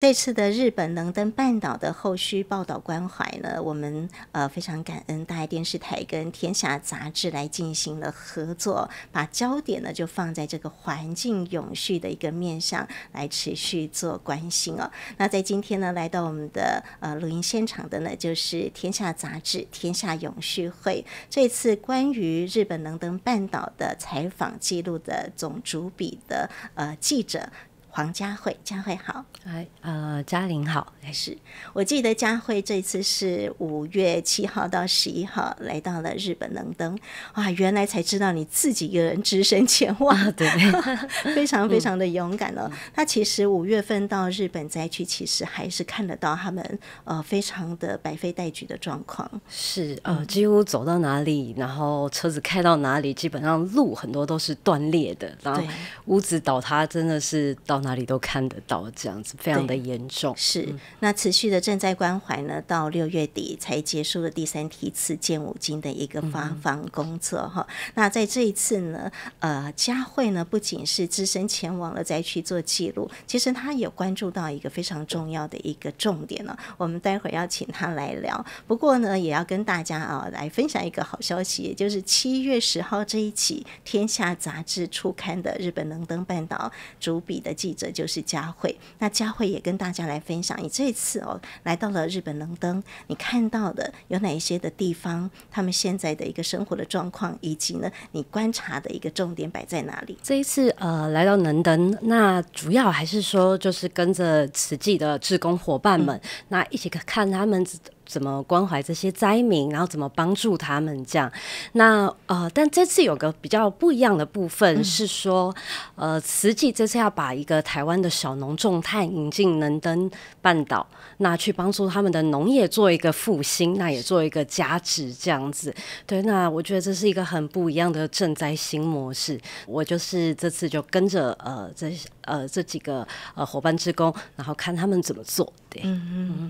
这次的日本能登半岛的后续报道关怀呢，我们呃非常感恩大爱电视台跟天下杂志来进行了合作，把焦点呢就放在这个环境永续的一个面上来持续做关心哦。那在今天呢，来到我们的呃录音现场的呢，就是天下杂志天下永续会这次关于日本能登半岛的采访记录的总主笔的呃记者。黄佳慧，佳慧好，哎，呃，嘉玲好，还是我记得佳慧这次是五月七号到十一号来到了日本能登，哇，原来才知道你自己一个人只身前往，对，非常非常的勇敢哦。那其实五月份到日本灾区，其实还是看得到他们呃非常的百废待举的状况，是呃几乎走到哪里，然后车子开到哪里，基本上路很多都是断裂的，然后屋子倒塌，真的是到。哪里都看得到，这样子非常的严重。是那持续的正在关怀呢，到六月底才结束了第三批次建五金的一个发放工作哈。那在这一次呢，呃，佳慧呢不仅是只身前往了灾区做记录，其实她也关注到一个非常重要的一个重点呢。我们待会儿要请她来聊，不过呢，也要跟大家啊来分享一个好消息，也就是七月十号这一起《天下》杂志初刊的日本能登半岛主笔的记。这就是佳慧，那佳慧也跟大家来分享，你这一次哦来到了日本能登，你看到的有哪一些的地方，他们现在的一个生活的状况，以及呢你观察的一个重点摆在哪里？这一次呃来到能登，那主要还是说就是跟着慈济的志工伙伴们，那一起看他们。怎么关怀这些灾民，然后怎么帮助他们？这样，那呃，但这次有个比较不一样的部分是说，呃，慈济这次要把一个台湾的小农种菜引进能登半岛，那去帮助他们的农业做一个复兴，那也做一个加值这样子。对，那我觉得这是一个很不一样的赈灾新模式。我就是这次就跟着呃这呃这几个呃伙伴职工，然后看他们怎么做。对，嗯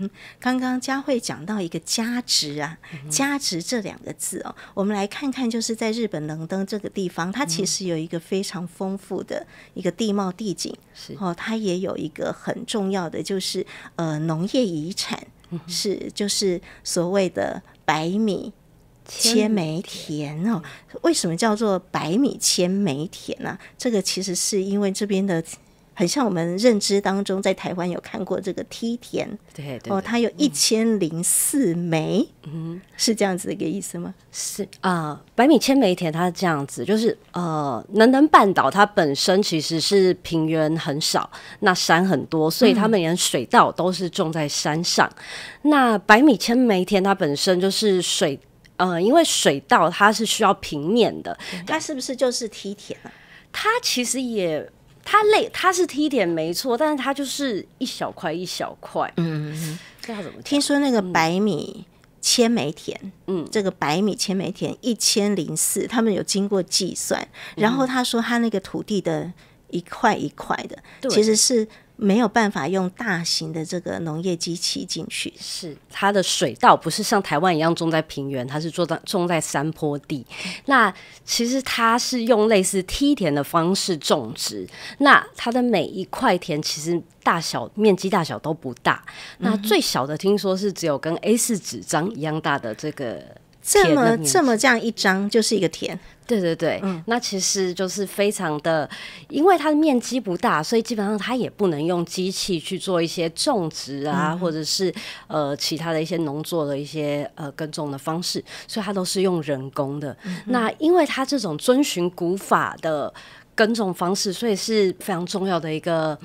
嗯，刚刚佳慧讲到一个“价值”啊，“价值”这两个字哦，我们来看看，就是在日本能登这个地方，它其实有一个非常丰富的一个地貌地景，是哦，它也有一个很重要的，就是呃农业遗产，是就是所谓的白米千梅田哦。为什么叫做白米千梅田呢？这个其实是因为这边的。很像我们认知当中，在台湾有看过这个梯田，对哦，它有一千零四枚，嗯，是这样子的一个意思吗？是啊，百米千梅田它是这样子，就是呃，南南半岛它本身其实是平原很少，那山很多，所以他们连水稻都是种在山上。那百米千梅田它本身就是水，呃，因为水稻它是需要平面的，它是不是就是梯田？它其实也。它累，它是梯田没错，但是它就是一小块一小块。嗯，这要怎么？听说那个百米千亩田，嗯，这个百米千亩田一千零四，他们有经过计算，然后他说他那个土地的一块一块的，其实是。没有办法用大型的这个农业机器进去，是它的水稻不是像台湾一样种在平原，它是种在种在山坡地。那其实它是用类似梯田的方式种植，那它的每一块田其实大小面积大小都不大，那最小的听说是只有跟 A 四纸张一样大的这个。这么这么这样一张就是一个田，对对对，那其实就是非常的，因为它的面积不大，所以基本上它也不能用机器去做一些种植啊，或者是呃其他的一些农作的一些呃耕种的方式，所以它都是用人工的。那因为它这种遵循古法的耕种方式，所以是非常重要的一个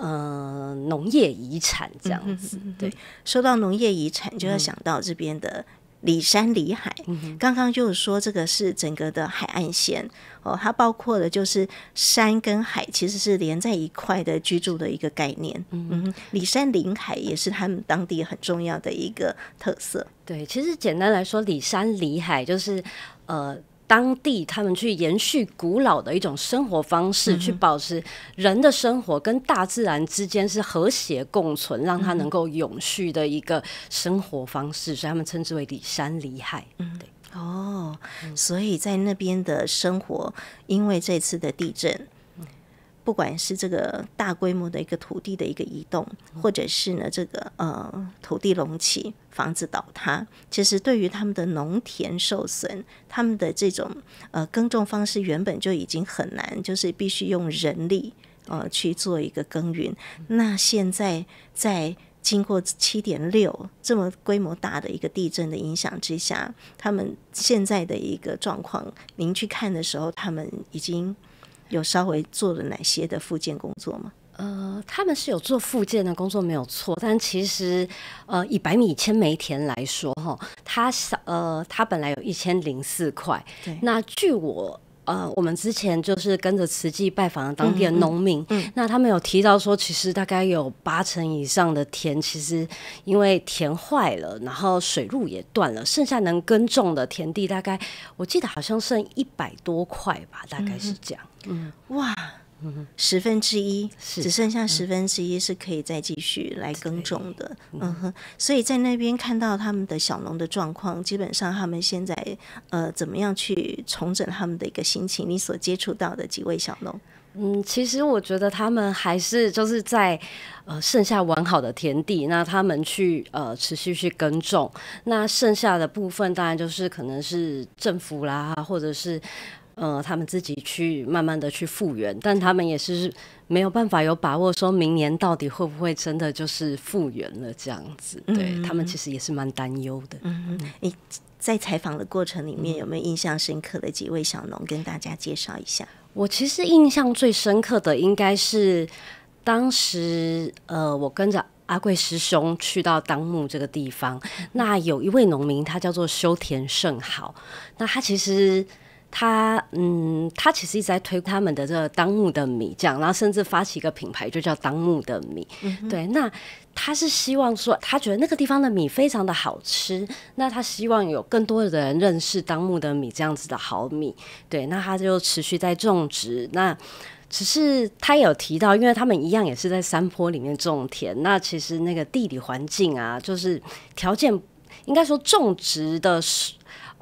呃农业遗产这样子。对，说到农业遗产，就要想到这边的。里山里海，刚刚就是说这个是整个的海岸线哦，它包括的就是山跟海其实是连在一块的居住的一个概念。嗯，里山临海也是他们当地很重要的一个特色。对，其实简单来说，里山里海就是呃。当地他们去延续古老的一种生活方式，去保持人的生活跟大自然之间是和谐共存，让它能够永续的一个生活方式，所以他们称之为“里山里海”。嗯，对，哦，所以在那边的生活，因为这次的地震。不管是这个大规模的一个土地的一个移动，或者是呢这个呃土地隆起、房子倒塌，其实对于他们的农田受损，他们的这种呃耕种方式原本就已经很难，就是必须用人力呃去做一个耕耘。那现在在经过七点六这么规模大的一个地震的影响之下，他们现在的一个状况，您去看的时候，他们已经。有稍微做了哪些的复健工作吗？呃，他们是有做复健的工作没有错，但其实，呃，以百米千梅田来说哈，它少呃，它本来有一千零四块，那据我。呃，我们之前就是跟着慈济拜访了当地的农民，那他们有提到说，其实大概有八成以上的田，其实因为田坏了，然后水路也断了，剩下能耕种的田地，大概我记得好像剩一百多块吧，大概是这样。嗯，哇。十分之一，只剩下十分之一是可以再继续来耕种的。嗯哼，所以在那边看到他们的小农的状况，基本上他们现在呃怎么样去重整他们的一个心情？你所接触到的几位小农，嗯，其实我觉得他们还是就是在呃剩下完好的田地，那他们去呃持续去耕种，那剩下的部分当然就是可能是政府啦，或者是。呃，他们自己去慢慢的去复原，但他们也是没有办法有把握，说明年到底会不会真的就是复原了这样子？对他们其实也是蛮担忧的。嗯嗯。在采访的过程里面有没有印象深刻的几位小农跟大家介绍一下？我其实印象最深刻的应该是当时，呃，我跟着阿贵师兄去到当木这个地方，那有一位农民他叫做修田胜好，那他其实。他嗯，他其实一直在推他们的这个当木的米酱，然后甚至发起一个品牌，就叫当木的米。对，那他是希望说，他觉得那个地方的米非常的好吃，那他希望有更多的人认识当木的米这样子的好米。对，那他就持续在种植。那只是他有提到，因为他们一样也是在山坡里面种田，那其实那个地理环境啊，就是条件应该说种植的是。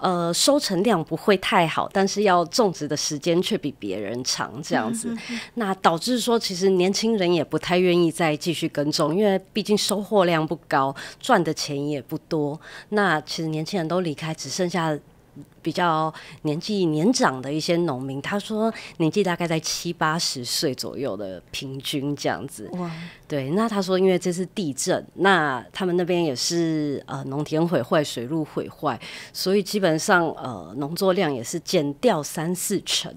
呃，收成量不会太好，但是要种植的时间却比别人长，这样子，那导致说，其实年轻人也不太愿意再继续耕种，因为毕竟收获量不高，赚的钱也不多。那其实年轻人都离开，只剩下。比较年纪年长的一些农民，他说年纪大概在七八十岁左右的平均这样子。对，那他说因为这是地震，那他们那边也是呃农田毁坏、水路毁坏，所以基本上呃农作量也是减掉三四成。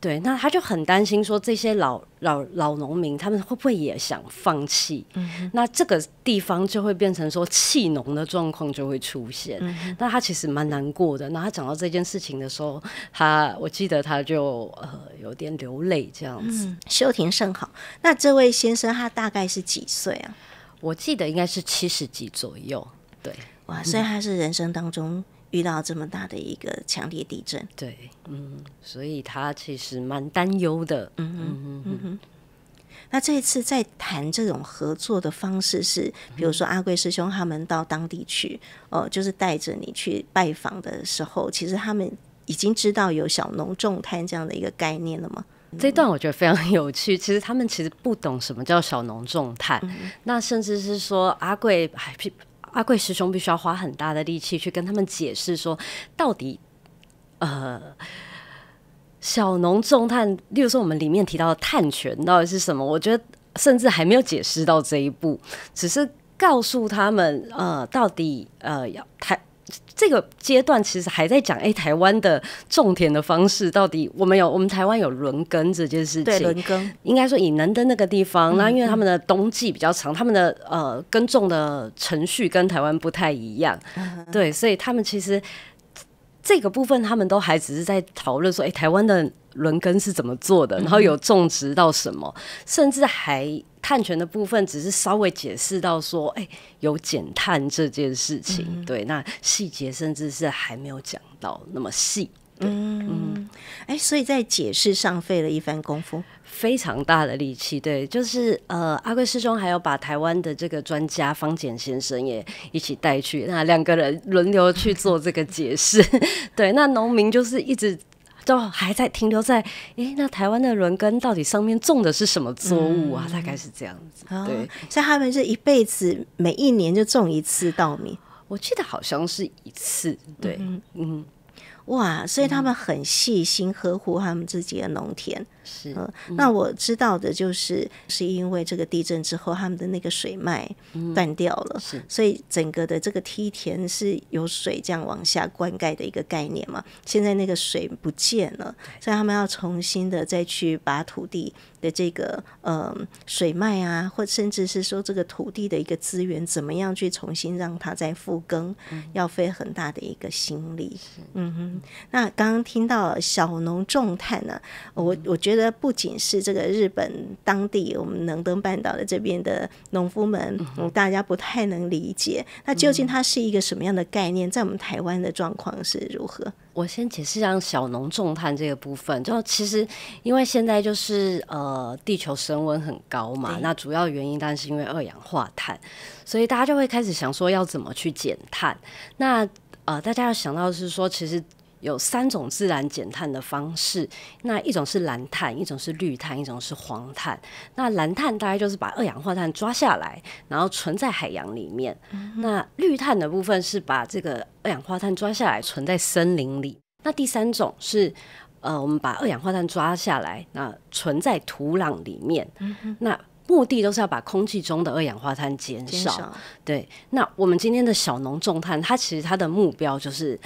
对，那他就很担心说这些老老老农民他们会不会也想放弃，那这个地方就会变成说弃农的状况就会出现。那他其实蛮难过的。那他讲到这件事情的时候，他我记得他就呃有点流泪这样子。休庭甚好。那这位先生他大概是几岁啊？我记得应该是七十几左右。对，哇，所以他是人生当中。遇到这么大的一个强烈地震，对，嗯，所以他其实蛮担忧的，嗯嗯嗯嗯。那这一次在谈这种合作的方式，是比如说阿贵师兄他们到当地去，哦，就是带着你去拜访的时候，其实他们已经知道有小农重探这样的一个概念了吗？这段我觉得非常有趣。其实他们其实不懂什么叫小农重探，那甚至是说阿贵还。阿贵师兄必须要花很大的力气去跟他们解释说，到底呃小农种碳，例如说我们里面提到的碳权到底是什么？我觉得甚至还没有解释到这一步，只是告诉他们呃，到底呃要碳。这个阶段其实还在讲，哎，台湾的种田的方式到底我们有，我们台湾有轮耕这件事情。对，轮耕应该说以南的那个地方，那因为他们的冬季比较长，他们的呃耕种的程序跟台湾不太一样。对，所以他们其实这个部分他们都还只是在讨论说，哎，台湾的轮耕是怎么做的，然后有种植到什么，甚至还。碳权的部分只是稍微解释到说，哎，有减碳这件事情，对，那细节甚至是还没有讲到那么细，对，嗯，哎，所以在解释上费了一番功夫，非常大的力气，对，就是呃，阿贵师兄还有把台湾的这个专家方简先生也一起带去，那两个人轮流去做这个解释，对，那农民就是一直。都还在停留在，哎，那台湾的轮耕到底上面种的是什么作物啊？大概是这样子，对，所以他们是一辈子每一年就种一次稻米，我记得好像是一次，对，嗯，哇，所以他们很细心呵护他们自己的农田。是那我知道的就是，是因为这个地震之后，他们的那个水脉断掉了，所以整个的这个梯田是有水这样往下灌溉的一个概念嘛。现在那个水不见了，所以他们要重新的再去把土地的这个呃水脉啊，或甚至是说这个土地的一个资源，怎么样去重新让它再复耕，要费很大的一个心力。嗯哼，那刚刚听到小农重炭呢，我我觉得。这不仅是这个日本当地，我们能登半岛的这边的农夫们，大家不太能理解。那究竟它是一个什么样的概念？在我们台湾的状况是如何？我先解释一下小农种碳这个部分。就其实，因为现在就是呃，地球升温很高嘛，那主要原因当然是因为二氧化碳，所以大家就会开始想说要怎么去减碳。那呃，大家要想到的是说，其实。有三种自然减碳的方式，那一种是蓝碳，一种是绿碳，一种是黄碳。那蓝碳大概就是把二氧化碳抓下来，然后存在海洋里面。那绿碳的部分是把这个二氧化碳抓下来，存在森林里。那第三种是，呃，我们把二氧化碳抓下来，那存在土壤里面。那目的都是要把空气中的二氧化碳减少。对，那我们今天的小农重碳，它其实它的目标就是。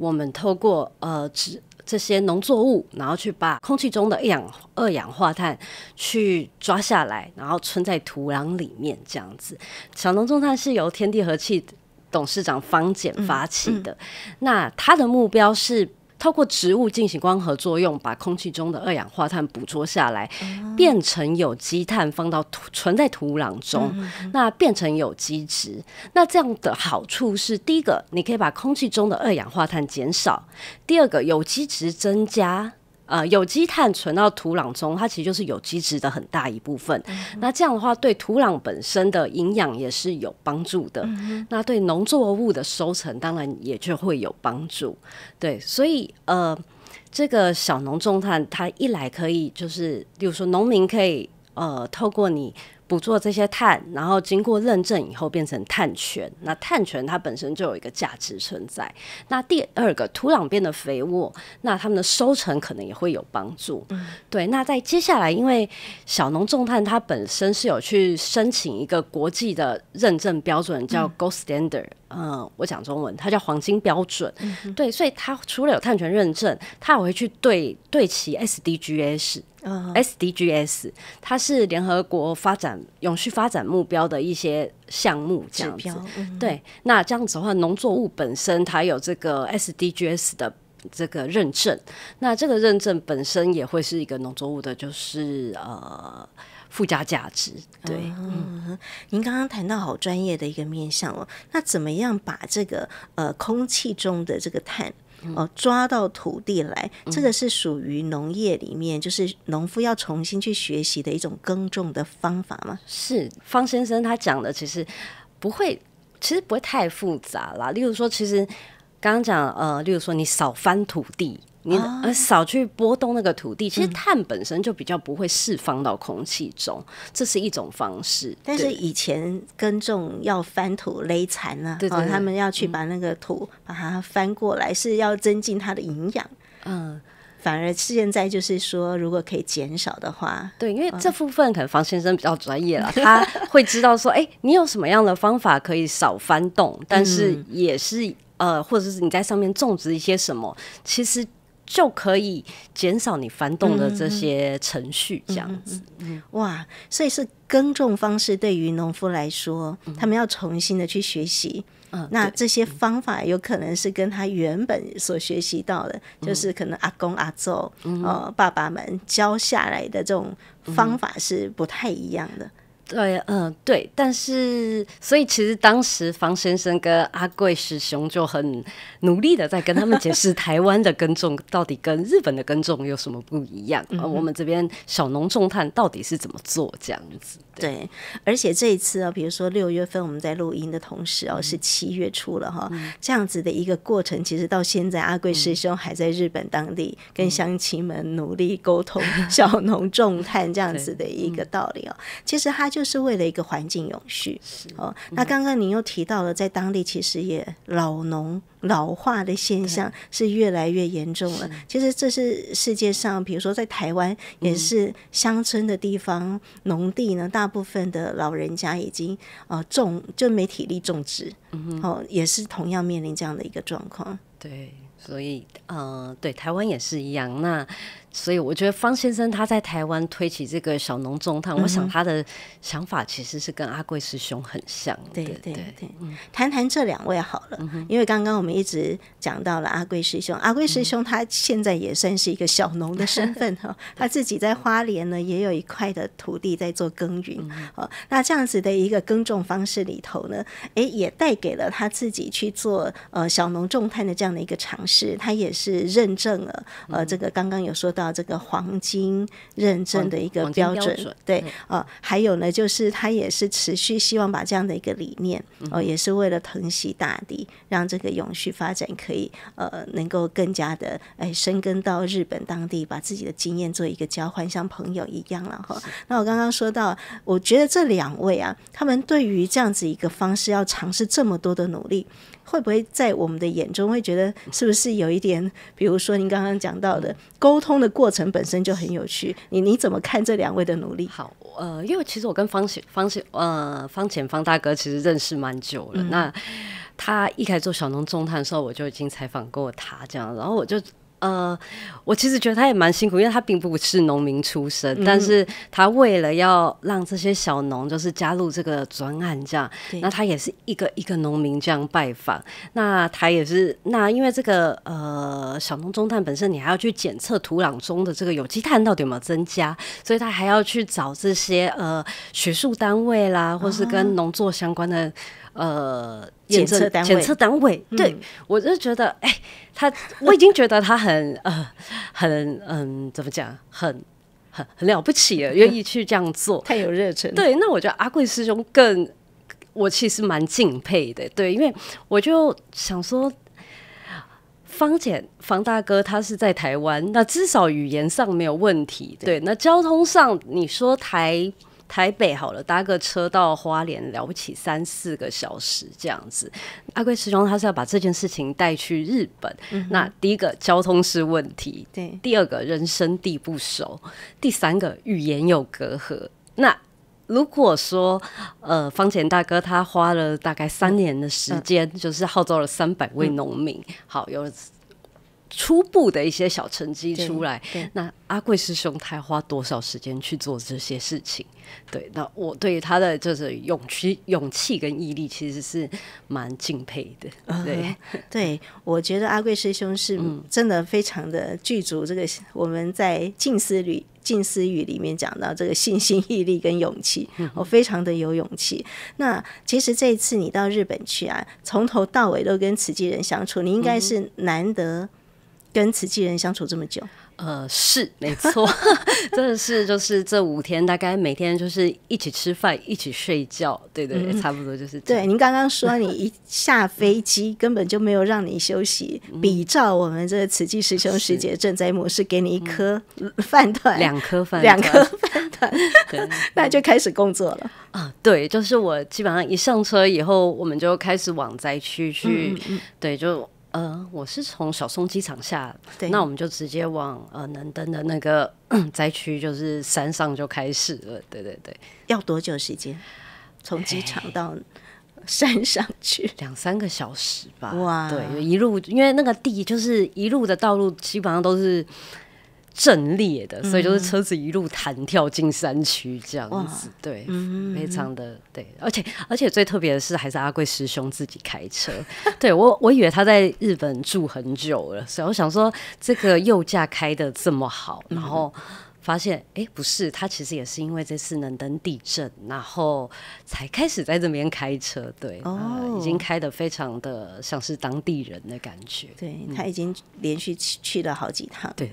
我们透过呃植这些农作物，然后去把空气中的一氧二氧化碳去抓下来，然后存在土壤里面，这样子。小农种碳是由天地和气董事长方简发起的，那他的目标是。透过植物进行光合作用，把空气中的二氧化碳捕捉下来，变成有机碳，放到土存在土壤中，那变成有机质。那这样的好处是：第一个，你可以把空气中的二氧化碳减少；第二个，有机质增加。呃，有机碳存到土壤中，它其实就是有机质的很大一部分。那这样的话，对土壤本身的营养也是有帮助的。那对农作物的收成，当然也就会有帮助。对，所以呃，这个小农种碳，它一来可以就是，比如说农民可以呃，透过你。捕捉这些碳，然后经过认证以后变成碳权。那碳权它本身就有一个价值存在。那第二个，土壤变得肥沃，那他们的收成可能也会有帮助。对，那在接下来，因为小农种碳，它本身是有去申请一个国际的认证标准，叫 Gold Standard。嗯，我讲中文，它叫黄金标准。对，所以它除了有碳权认证，它也会去对对齐 SDGs。SDGs 它是联合国发展永续发展目标的一些项目指标。对，那这样子的话，农作物本身它有这个 SDGs 的这个认证。那这个认证本身也会是一个农作物的，就是呃。附加价值，对。嗯，您刚刚谈到好专业的一个面向哦，那怎么样把这个呃空气中的这个碳哦抓到土地来？这个是属于农业里面，就是农夫要重新去学习的一种耕种的方法吗？是方先生他讲的，其实不会，其实不会太复杂啦。例如说，其实刚刚讲呃，例如说你少翻土地。你少去波动那个土地，其实碳本身就比较不会释放到空气中，这是一种方式。但是以前耕种要翻土、垒残了，哦，他们要去把那个土把它翻过来，是要增进它的营养。嗯，反而现在就是说，如果可以减少的话，对，因为这部分可能房先生比较专业了，他会知道说，哎，你有什么样的方法可以少翻动，但是也是呃，或者是你在上面种植一些什么，其实。就可以减少你翻动的这些程序，这样子，哇！所以是耕种方式对于农夫来说，他们要重新的去学习。那这些方法有可能是跟他原本所学习到的，就是可能阿公阿祖、呃爸爸们教下来的这种方法是不太一样的。对，嗯，对，但是，所以其实当时方先生跟阿贵师兄就很努力的在跟他们解释，台湾的耕种到底跟日本的耕种有什么不一样，呃，我们这边小农种炭到底是怎么做这样子。对，而且这一次哦，比如说六月份我们在录音的同时哦，是七月初了哈，这样子的一个过程，其实到现在阿贵师兄还在日本当地跟乡亲们努力沟通“ 小农重炭”这样子的一个道理哦，其实他就是为了一个环境永续哦。那刚刚您又提到了，在当地其实也老农。老化的现象是越来越严重了。其实这是世界上，比如说在台湾，也是乡村的地方、农地呢，大部分的老人家已经啊种就没体力种植，嗯、哦，也是同样面临这样的一个状况。对，所以呃，对台湾也是一样。那。所以我觉得方先生他在台湾推起这个小农种碳，我想他的想法其实是跟阿贵师兄很像。对对对，谈谈这两位好了，因为刚刚我们一直讲到了阿贵师兄。阿贵师兄他现在也算是一个小农的身份哈，他自己在花莲呢也有一块的土地在做耕耘哦，那这样子的一个耕种方式里头呢，哎，也带给了他自己去做呃小农种炭的这样的一个尝试。他也是认证了呃这个刚刚有说到。到这个黄金认证的一个标准，对，呃，还有呢，就是他也是持续希望把这样的一个理念，哦，也是为了疼惜大地，让这个永续发展可以，呃，能够更加的，哎，深根到日本当地，把自己的经验做一个交换，像朋友一样了哈。那我刚刚说到，我觉得这两位啊，他们对于这样子一个方式，要尝试这么多的努力。会不会在我们的眼中会觉得，是不是有一点，比如说您刚刚讲到的，沟通的过程本身就很有趣？你你怎么看这两位的努力？好，呃，因为其实我跟方贤、方贤、呃，方贤方大哥其实认识蛮久了。那他一开始做小农中谈的时候，我就已经采访过他，这样，然后我就。呃，我其实觉得他也蛮辛苦，因为他并不是农民出身，但是他为了要让这些小农就是加入这个专案这样，那他也是一个一个农民这样拜访，那他也是那因为这个呃小农中碳本身你还要去检测土壤中的这个有机碳到底有没有增加，所以他还要去找这些呃学术单位啦，或是跟农作相关的。呃，检测单位，检测单位，对我就觉得，哎，他我已经觉得他很呃，很嗯，怎么讲，很很很了不起了，愿意去这样做，太有热忱。对，那我觉得阿贵师兄更，我其实蛮敬佩的，对，因为我就想说，方姐、方大哥他是在台湾，那至少语言上没有问题，对，那交通上你说台。台北好了，搭个车到花莲了不起三四个小时这样子。阿贵师兄他是要把这件事情带去日本，那第一个交通是问题，对；第二个人生地不熟，第三个语言有隔阂。那如果说呃方田大哥他花了大概三年的时间，就是号召了三百位农民，好有。初步的一些小成绩出来，那阿贵师兄他花多少时间去做这些事情？对，那我对他的就是勇气、勇气跟毅力，其实是蛮敬佩的。对，对我觉得阿贵师兄是真的非常的具足。这个我们在近思语近思语里面讲到这个信心、毅力跟勇气，我非常的有勇气。那其实这一次你到日本去啊，从头到尾都跟慈济人相处，你应该是难得。跟慈济人相处这么久，呃，是没错，真的是就是这五天，大概每天就是一起吃饭，一起睡觉，对对，差不多就是。对，您刚刚说你一下飞机根本就没有让你休息，比照我们这个慈济师兄师姐赈灾模式，给你一颗 饭团，两颗饭，两颗 饭团，那就开始工作了。啊，对，就是我基本上一上车以后，我们就开始往灾区去，对，就。呃，我是从小松机场下，那我们就直接往呃南登的那个 灾区，就是山上就开始了。对对对，要多久时间？从机场到山上去，两三个小时吧。哇，对，一路因为那个地就是一路的道路基本上都是。震裂的，所以就是车子一路弹跳进山区这样子，对，非常的对，而且而且最特别的是，还是阿贵师兄自己开车，对我我以为他在日本住很久了，所以我想说这个右驾开的这么好，然后。发现哎，不是，他其实也是因为这次能登地震，然后才开始在这边开车。对，呃，已经开的非常的像是当地人的感觉。对他已经连续去了好几趟。对，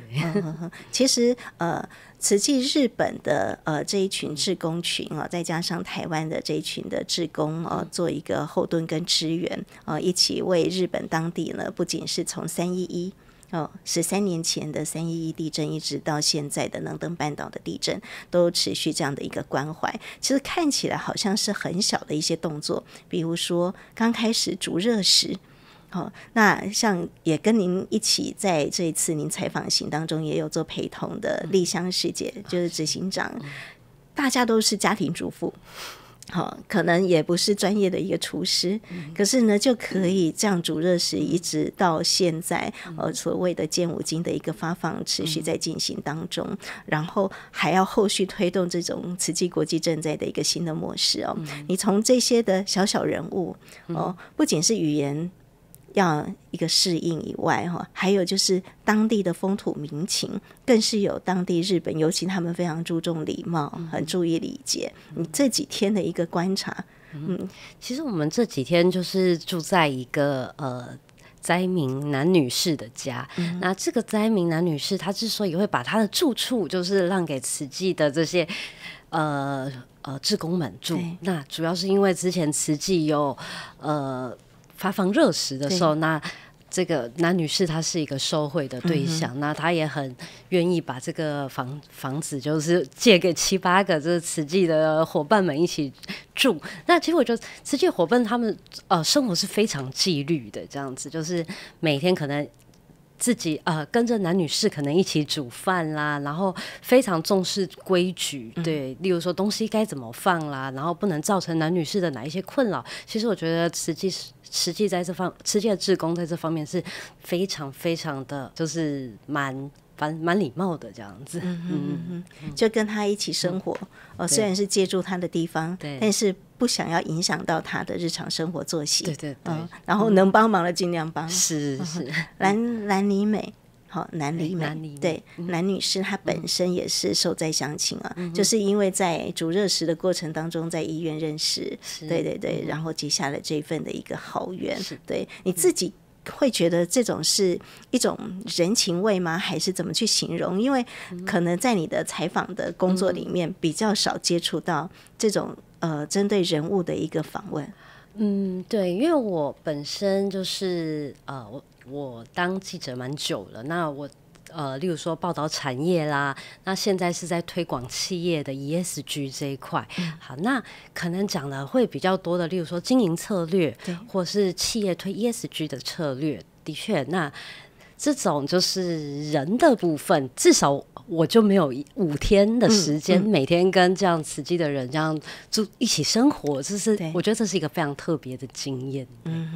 其实呃，慈际日本的呃这一群志工群啊，再加上台湾的这一群的志工啊，做一个后盾跟支援啊，一起为日本当地呢，不仅是从三一一。哦，十三年前的三一一地震，一直到现在的能登半岛的地震，都持续这样的一个关怀。其实看起来好像是很小的一些动作，比如说刚开始逐热时。哦，那像也跟您一起在这一次您采访行当中也有做陪同的丽香师姐，就是执行长，大家都是家庭主妇。好，可能也不是专业的一个厨师，可是呢，就可以这样煮热食，一直到现在，呃，所谓的“建五金”的一个发放持续在进行当中，然后还要后续推动这种慈济国际赈灾的一个新的模式哦。你从这些的小小人物哦，不仅是语言。要一个适应以外，哈，还有就是当地的风土民情，更是有当地日本，尤其他们非常注重礼貌很注意礼节。你这几天的一个观察，嗯，其实我们这几天就是住在一个呃灾民男女士的家，那这个灾民男女士他之所以会把他的住处就是让给慈济的这些呃呃职工们住，那主要是因为之前慈济有呃。发放热食的时候，那这个男女士他是一个收贿的对象，那他也很愿意把这个房房子就是借给七八个这慈济的伙伴们一起住。那其实我觉得慈济伙伴他们呃生活是非常纪律的，这样子就是每天可能。自己呃跟着男女士可能一起煮饭啦，然后非常重视规矩，对，例如说东西该怎么放啦，然后不能造成男女士的哪一些困扰。其实我觉得实际实际在这方，实际的职工在这方面是非常非常的就是蛮蛮蛮礼貌的这样子，嗯嗯嗯，就跟他一起生活。哦，虽然是借住他的地方，对，但是不想要影响到他的日常生活作息。对对对，然后能帮忙的尽量帮。是是，兰兰尼美，好男里美，对，男女士她本身也是受灾乡亲啊，就是因为在煮热食的过程当中，在医院认识。对对对，然后结下了这份的一个好缘。是，对你自己。会觉得这种是一种人情味吗？还是怎么去形容？因为可能在你的采访的工作里面比较少接触到这种呃针对人物的一个访问。嗯，对，因为我本身就是呃我我当记者蛮久了，那我。呃，例如说报道产业啦，那现在是在推广企业的 ESG 这一块。好，那可能讲的会比较多的，例如说经营策略，对，或是企业推 ESG 的策略。的确，那这种就是人的部分，至少我就没有五天的时间，每天跟这样刺激的人这样住一起生活，这是我觉得这是一个非常特别的经验。嗯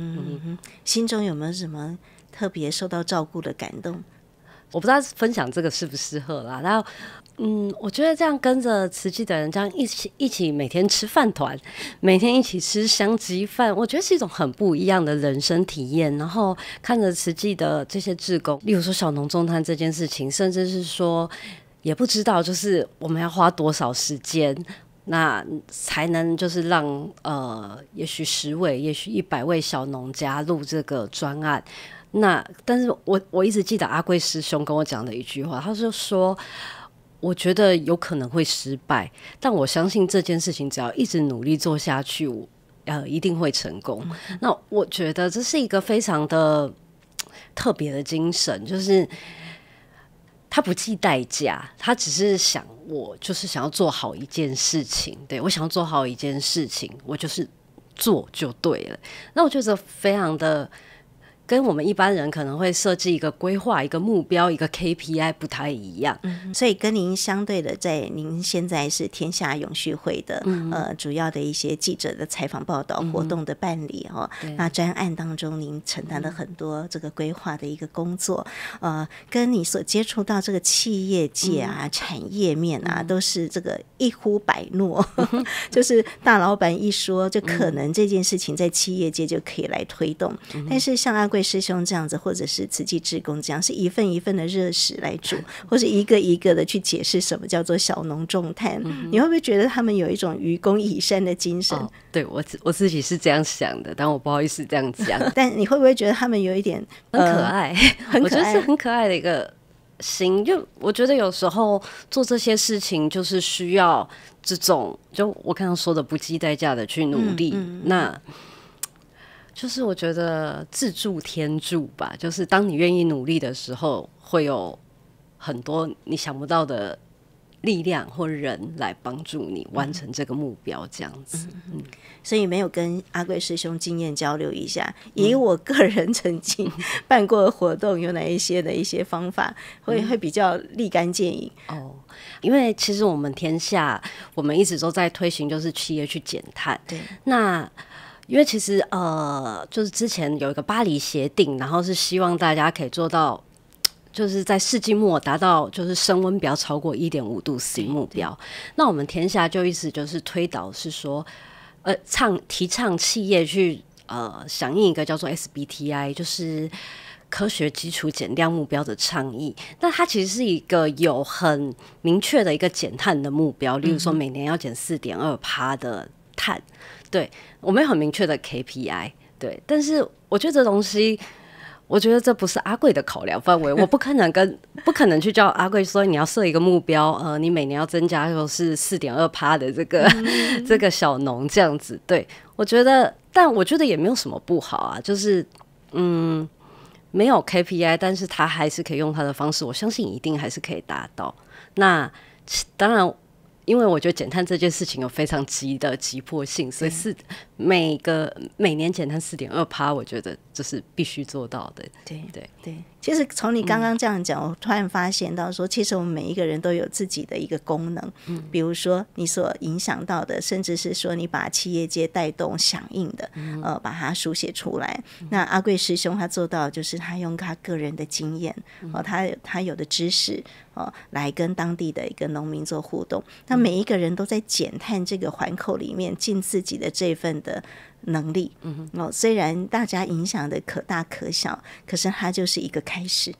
嗯心中有没有什么特别受到照顾的感动？我不知道分享这个适不适合啦，然后嗯，我觉得这样跟着慈济的人，这样一起一起每天吃饭团，每天一起吃香吉饭，我觉得是一种很不一样的人生体验。然后看着慈济的这些志工，例如说小农中餐这件事情，甚至是说也不知道，就是我们要花多少时间，那才能就是让呃，也许十位，也许一百位小农加入这个专案。那，但是我我一直记得阿贵师兄跟我讲的一句话，他就说：“我觉得有可能会失败，但我相信这件事情只要一直努力做下去，我呃一定会成功。”那我觉得这是一个非常的特别的精神，就是他不计代价，他只是想我就是想要做好一件事情，对我想要做好一件事情，我就是做就对了。那我觉得非常的。跟我们一般人可能会设置一个规划、一个目标、一个 KPI 不太一样，所以跟您相对的，在您现在是天下永续会的呃主要的一些记者的采访报道活动的办理哦，那专案当中您承担了很多这个规划的一个工作，呃，跟你所接触到这个企业界啊、产业面啊，都是这个一呼百诺，就是大老板一说，就可能这件事情在企业界就可以来推动，但是像阿贵。师兄这样子，或者是慈济志工这样，是一份一份的热食来煮，或者一个一个的去解释什么叫做小农重炭。你会不会觉得他们有一种愚公移山的精神？对我，我自己是这样想的，但我不好意思这样讲。但你会不会觉得他们有一点很可爱？我觉得是很可爱的一个心。就我觉得有时候做这些事情，就是需要这种，就我刚刚说的不计代价的去努力。那。就是我觉得自助天助吧，就是当你愿意努力的时候，会有很多你想不到的力量或人来帮助你完成这个目标，这样子。嗯嗯。所以没有跟阿贵师兄经验交流一下，以我个人曾经 办过的活动有哪一些的一些方法，会会比较立竿见影。哦，因为其实我们天下，我们一直都在推行，就是企业去减碳。对，那。因为其实呃，就是之前有一个巴黎协定，然后是希望大家可以做到，就是在世纪末达到就是升温不要超过一点五度 C 目标。那我们天下就一直就是推导是说，呃，倡提倡企业去呃响应一个叫做 SBTi，就是科学基础减量目标的倡议。那它其实是一个有很明确的一个减碳的目标，例如说每年要减四点二趴的碳。对，我没有很明确的 KPI，对，但是我觉得这东西，我觉得这不是阿贵的考量范围，我不可能跟，不可能去叫阿贵说你要设一个目标，呃，你每年要增加就是四点二趴的这个 这个小农这样子，对我觉得，但我觉得也没有什么不好啊，就是嗯，没有 KPI，但是他还是可以用他的方式，我相信一定还是可以达到。那当然。因为我觉得减碳这件事情有非常急的急迫性，所以是。每个每年减碳四点二趴，我觉得这是必须做到的。对对对，其实从你刚刚这样讲，我突然发现到说，其实我们每一个人都有自己的一个功能。嗯，比如说你所影响到的，甚至是说你把企业界带动响应的，呃，把它书写出来。那阿贵师兄他做到就是他用他个人的经验哦，他他有的知识哦，来跟当地的一个农民做互动。那每一个人都在减碳这个环扣里面尽自己的这份的。的能力，哦，虽然大家影响的可大可小，可是它就是一个开始。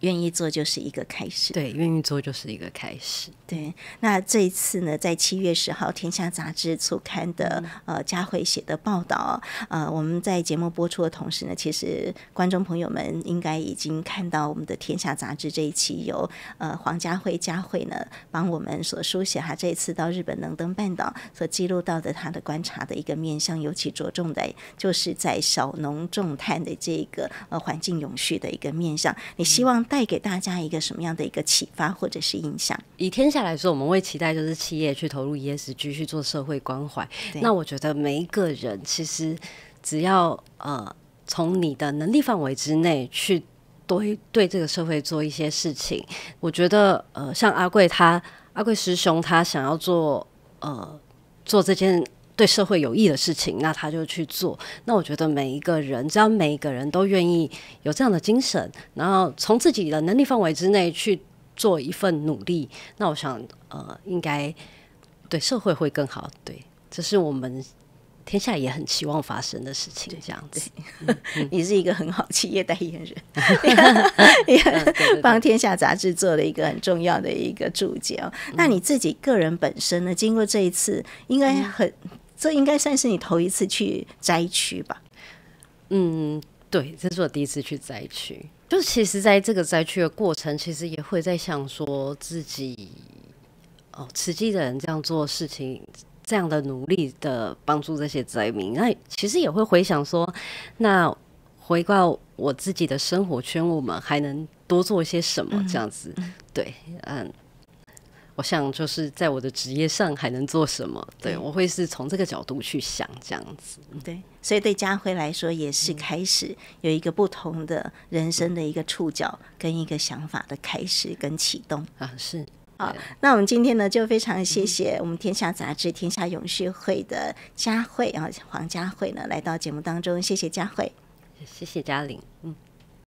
愿意做就是一个开始，对，愿意做就是一个开始。对，那这一次呢，在七月十号《天下杂志》初刊的呃，佳慧写的报道，呃，我们在节目播出的同时呢，其实观众朋友们应该已经看到我们的《天下杂志》这一期由呃，黄佳慧佳慧呢帮我们所书写，哈，这一次到日本能登半岛所记录到的他的观察的一个面向，尤其着重在就是在小农重碳的这个呃环境永续的一个面向。你希望。带给大家一个什么样的一个启发或者是影响？以天下来说，我们会期待就是企业去投入 ESG 去做社会关怀。那我觉得每一个人其实只要呃从你的能力范围之内去多对这个社会做一些事情。我觉得呃像阿贵他阿贵师兄他想要做呃做这件。对社会有益的事情，那他就去做。那我觉得每一个人，只要每一个人都愿意有这样的精神，然后从自己的能力范围之内去做一份努力，那我想，呃，应该对社会会更好。对，这是我们天下也很期望发生的事情。这样子，你是一个很好企业代言人，帮天下杂志做了一个很重要的一个注解那你自己个人本身呢，经过这一次，应该很。这应该算是你头一次去灾区吧？嗯，对，这是我第一次去灾区。就其实，在这个灾区的过程，其实也会在想，说自己哦，慈济的人这样做事情，这样的努力的帮助这些灾民，那其实也会回想说，那回到我自己的生活圈，我们还能多做一些什么？这样子，对，嗯。我想就是在我的职业上还能做什么？对我会是从这个角度去想这样子。对，所以对佳慧来说也是开始有一个不同的人生的一个触角跟一个想法的开始跟启动啊。是啊，那我们今天呢就非常谢谢我们天下杂志、天下永续会的佳慧，啊，黄佳慧呢来到节目当中，谢谢佳慧，谢谢嘉玲，嗯。